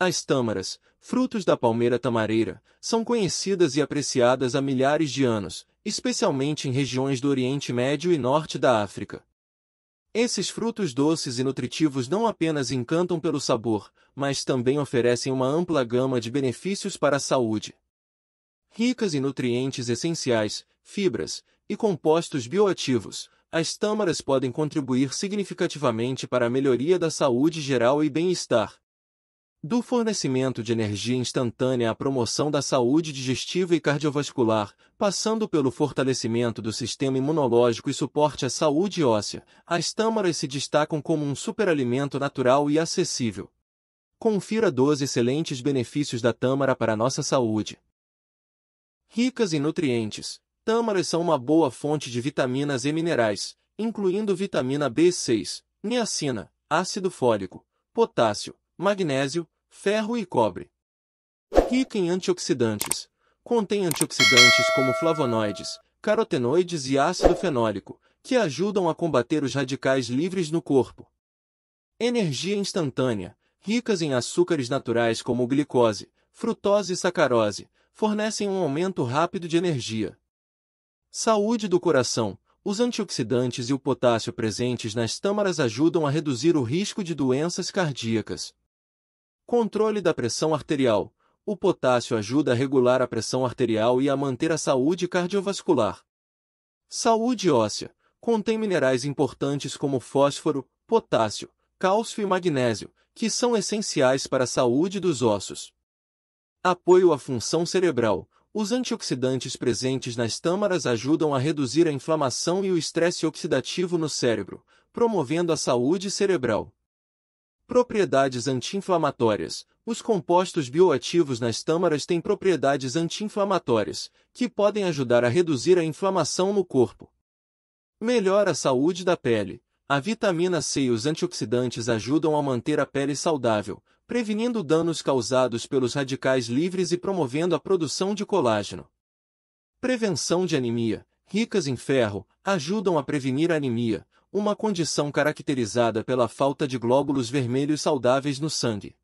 As tâmaras, frutos da palmeira tamareira, são conhecidas e apreciadas há milhares de anos, especialmente em regiões do Oriente Médio e Norte da África. Esses frutos doces e nutritivos não apenas encantam pelo sabor, mas também oferecem uma ampla gama de benefícios para a saúde. Ricas em nutrientes essenciais, fibras e compostos bioativos, as tâmaras podem contribuir significativamente para a melhoria da saúde geral e bem-estar, do fornecimento de energia instantânea à promoção da saúde digestiva e cardiovascular, passando pelo fortalecimento do sistema imunológico e suporte à saúde óssea, as tâmaras se destacam como um superalimento natural e acessível. Confira 12 excelentes benefícios da tâmara para a nossa saúde. Ricas em nutrientes, tâmaras são uma boa fonte de vitaminas e minerais, incluindo vitamina B6, niacina, ácido fólico, potássio, magnésio, ferro e cobre. Rica em antioxidantes. Contém antioxidantes como flavonoides, carotenoides e ácido fenólico, que ajudam a combater os radicais livres no corpo. Energia instantânea. Ricas em açúcares naturais como glicose, frutose e sacarose, fornecem um aumento rápido de energia. Saúde do coração. Os antioxidantes e o potássio presentes nas tâmaras ajudam a reduzir o risco de doenças cardíacas. Controle da pressão arterial. O potássio ajuda a regular a pressão arterial e a manter a saúde cardiovascular. Saúde óssea. Contém minerais importantes como fósforo, potássio, cálcio e magnésio, que são essenciais para a saúde dos ossos. Apoio à função cerebral. Os antioxidantes presentes nas tâmaras ajudam a reduzir a inflamação e o estresse oxidativo no cérebro, promovendo a saúde cerebral. Propriedades anti-inflamatórias. Os compostos bioativos nas tâmaras têm propriedades anti-inflamatórias, que podem ajudar a reduzir a inflamação no corpo. Melhora a saúde da pele. A vitamina C e os antioxidantes ajudam a manter a pele saudável, prevenindo danos causados pelos radicais livres e promovendo a produção de colágeno. Prevenção de anemia. Ricas em ferro, ajudam a prevenir a anemia, uma condição caracterizada pela falta de glóbulos vermelhos saudáveis no sangue.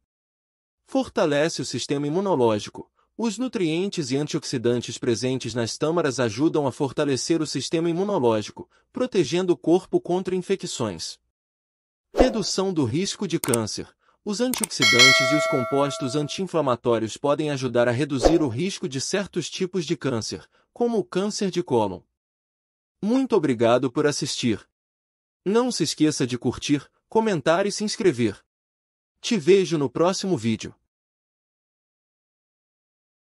Fortalece o sistema imunológico. Os nutrientes e antioxidantes presentes nas tâmaras ajudam a fortalecer o sistema imunológico, protegendo o corpo contra infecções. Redução do risco de câncer. Os antioxidantes e os compostos anti-inflamatórios podem ajudar a reduzir o risco de certos tipos de câncer, como o câncer de cólon. Muito obrigado por assistir. Não se esqueça de curtir, comentar e se inscrever. Te vejo no próximo vídeo.